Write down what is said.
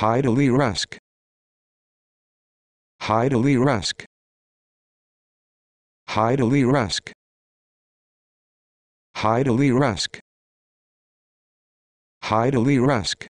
Hideily rusk. Hideily rusk. Hideily rusk. Hideily rusk. Hideily rusk.